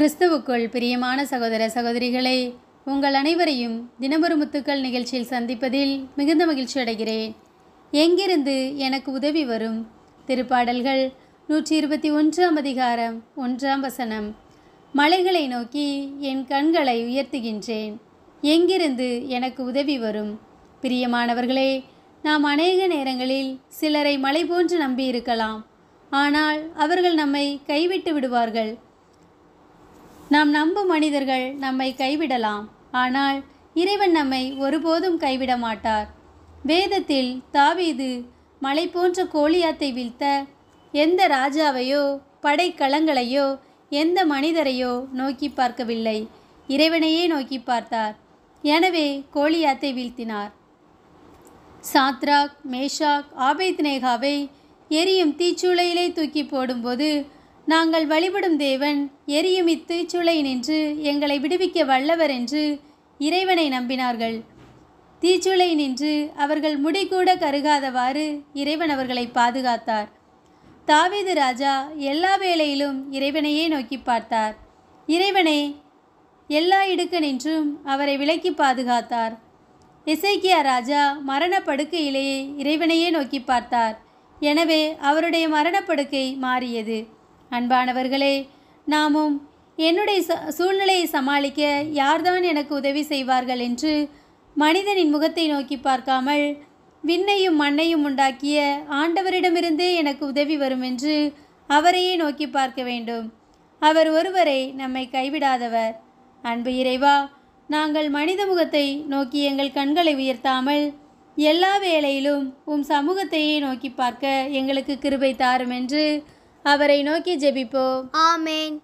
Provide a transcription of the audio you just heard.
கிறிஸ்துவுக்குள் பிரியமான சகோதர சகோதரிகளை உங்கள் அனைவரையும் தினமொரு முத்துக்கள் நிகழ்ச்சியில் சந்திப்பதில் மிகுந்த மகிழ்ச்சி அடைகிறேன் எங்கிருந்து எனக்கு உதவி வரும் திருப்பாடல்கள் நூற்றி இருபத்தி ஒன்றாம் அதிகாரம் ஒன்றாம் வசனம் மலைகளை நோக்கி என் கண்களை உயர்த்துகின்றேன் எங்கிருந்து எனக்கு உதவி வரும் பிரியமானவர்களே நாம் அநேக நேரங்களில் சிலரை மலை போன்று நம்பியிருக்கலாம் ஆனால் அவர்கள் நம்மை கைவிட்டு விடுவார்கள் நாம் நம்பும் மனிதர்கள் நம்மை கைவிடலாம் ஆனால் இறைவன் நம்மை ஒருபோதும் கைவிட மாட்டார் வேதத்தில் தாவீது மலை போன்ற கோழியாத்தை வீழ்த்த எந்த ராஜாவையோ படைக்கலங்களையோ எந்த மனிதரையோ நோக்கி பார்க்கவில்லை இறைவனையே நோக்கி பார்த்தார் எனவே கோழியாத்தை வீழ்த்தினார் சாத்ராக் மேஷாக் ஆபேத்னேகாவை எரியும் தீச்சூளையிலே தூக்கி போடும்போது நாங்கள் வழிபடும் தேவன் எரியும் இத்தீச்சுளை நின்று எங்களை விடுவிக்க வல்லவர் என்று இறைவனை நம்பினார்கள் தீச்சுளை நின்று அவர்கள் முடிகூட கருகாதவாறு இறைவன் அவர்களை பாதுகாத்தார் தாவீது ராஜா எல்லா வேளையிலும் இறைவனையே நோக்கி பார்த்தார் இறைவனே எல்லா இடுக்க நின்றும் அவரை விலக்கி பாதுகாத்தார் இசைக்கியா ராஜா மரணப்படுக்கையிலேயே இறைவனையே நோக்கி பார்த்தார் எனவே அவருடைய மரணப்படுக்கை மாறியது அன்பானவர்களே நாமும் என்னுடைய சூழ்நிலையை சமாளிக்க யார்தான் எனக்கு உதவி செய்வார்கள் என்று மனிதனின் முகத்தை நோக்கி பார்க்காமல் விண்ணையும் மண்ணையும் உண்டாக்கிய ஆண்டவரிடமிருந்தே எனக்கு உதவி வரும் என்று அவரையே நோக்கி பார்க்க வேண்டும் அவர் ஒருவரை நம்மை கைவிடாதவர் அன்பு இறைவா நாங்கள் மனித முகத்தை நோக்கி எங்கள் கண்களை உயர்த்தாமல் எல்லா வேளையிலும் உம் சமூகத்தையே நோக்கி பார்க்க எங்களுக்கு கிருபை தாரும் என்று அவரை நோக்கி ஜெபிப்போ ஆமேன்